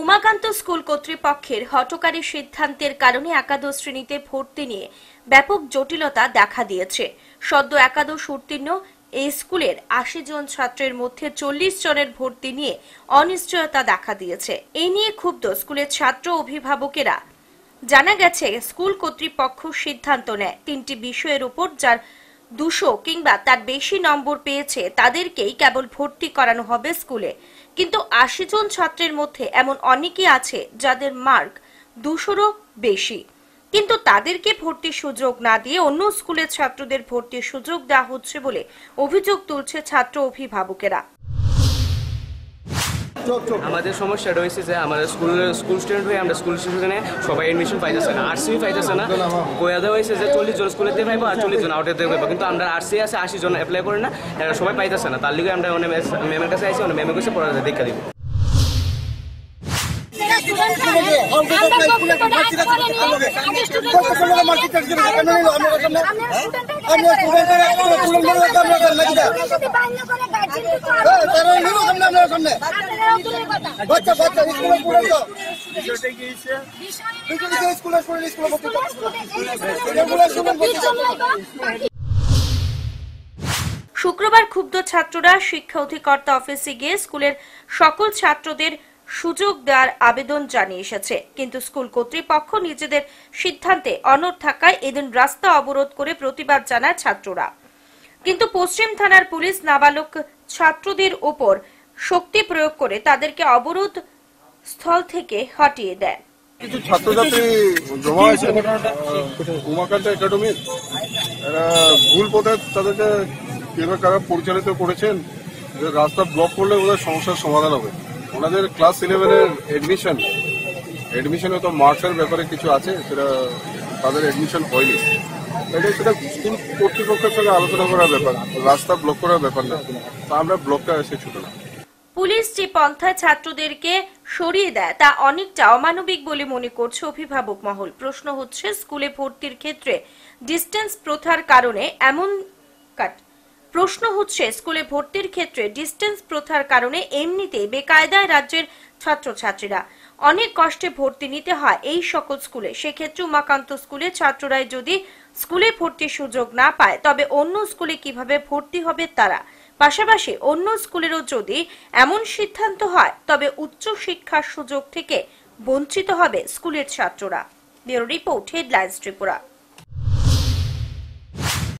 Umakanta school কর্তৃপক্ষের হটকারী সিদ্ধান্তের কারণে একাদশ শ্রেণীতে ভর্তি নিয়ে ব্যাপক জটিলতা দেখা দিয়েছে সদ্য একাদশ উত্তীর্ণ এই স্কুলের আশি জন ছাত্রের মধ্যে চল্লিশ জনের ভর্তি নিয়ে অনিশ্চয়তা দেখা দিয়েছে এ নিয়ে ক্ষুব্ধ স্কুলের ছাত্র অভিভাবকেরা জানা গেছে স্কুল কর্তৃপক্ষ সিদ্ধান্ত নেয় তিনটি বিষয়ের উপর যার দুশো কিংবা তার বেশি নম্বর পেয়েছে তাদেরকেই কেবল ভর্তি করানো হবে স্কুলে কিন্তু আশি জন ছাত্রের মধ্যে এমন অনেকেই আছে যাদের মার্ক দুশোরও বেশি কিন্তু তাদেরকে ভর্তির সুযোগ না দিয়ে অন্য স্কুলের ছাত্রদের ভর্তির সুযোগ দেওয়া হচ্ছে বলে অভিযোগ তুলছে ছাত্র অভিভাবকেরা আমাদের সমস্যাটা হয়েছে যে আমাদের স্কুল স্কুল স্টুডেন্ট হয়ে আমরা স্কুল স্টুডেন্টে সবাই এডমিশন পাইতেছে না আর্টসি পাইতেছে না কোয়া দেওয়া হয়েছে যে চল্লিশ জন স্কুলে দিয়ে পাইবো আর চল্লিশ জন আউটে দিয়ে পাইবো কিন্তু আমরা আর্টসি আছে আশি জন অ্যাপ্লাই করে না সবাই পাইতেছে না তার লিগে আমরা অনেক ম্যামের কাছে আসি অনেক ম্যামের কাছে পড়া যায় দীক্ষা দিব হ্যাঁ? আমরা হ্যাঁ, ধরো সামনে বাচ্চা শুক্রবার ক্ষুব্ধ ছাত্ররা শিক্ষা অধিকর্তা অফিসে গিয়ে স্কুলের সকল ছাত্রদের সুযোগ দেওয়ার আবেদন জানিয়ে এসেছে কিন্তু স্কুল কর্তৃপক্ষ নিজেদের সিদ্ধান্তে অনড় থাকায় এদিন রাস্তা অবরোধ করে প্রতিবাদ জানায় ছাত্ররা কিন্তু পশ্চিম থানার পুলিশ নাবালক ছাত্রদের ওপর শক্তি প্রয়োগ করে তাদেরকে অবরোধ স্থল থেকে হটিয়ে দেয় কিছু ছাত্রছাত্রী জমা হয়েছে উমাকান্ত একাডেমির ভুল পথে তাদেরকে এবার কারা পরিচালিত করেছেন যে রাস্তা ব্লক করলে ওদের সমস্যার সমাধান হবে ওনাদের ক্লাস ইলেভেনের এডমিশন এডমিশনে তো মার্কসের ব্যাপারে কিছু আছে সেটা তাদের এডমিশন হয়নি এটা সেটা স্কুল কর্তৃপক্ষের সঙ্গে আলোচনা করার ব্যাপার রাস্তা ব্লক করার ব্যাপার না তা আমরা ব্লকটা এসে ছুটলাম পুলিশ যে পন্থায় ছাত্রদেরকে সরিয়ে দেয় তা অনেকটা অমানবিক বলে মনে করছে অভিভাবক মহল প্রশ্ন হচ্ছে স্কুলে ভর্তির ক্ষেত্রে ডিস্টেন্স প্রথার কারণে এমন প্রশ্ন হচ্ছে স্কুলে ভর্তির ক্ষেত্রে ডিস্টেন্স প্রথার কারণে এমনিতে বেকায়দায় রাজ্যের ছাত্রছাত্রীরা অনেক কষ্টে ভর্তি নিতে হয় এই সকল স্কুলে সেক্ষেত্রে উমাকান্ত স্কুলে ছাত্ররাই যদি স্কুলে ভর্তির সুযোগ না পায় তবে অন্য স্কুলে কিভাবে ভর্তি হবে তারা পাশাপাশি অন্য স্কুলেরও যদি এমন সিদ্ধান্ত হয় তবে উচ্চ শিক্ষার সুযোগ থেকে বঞ্চিত হবে স্কুলের ছাত্ররা ব্যুরো রিপোর্ট হেডলাইন্স ত্রিপুরা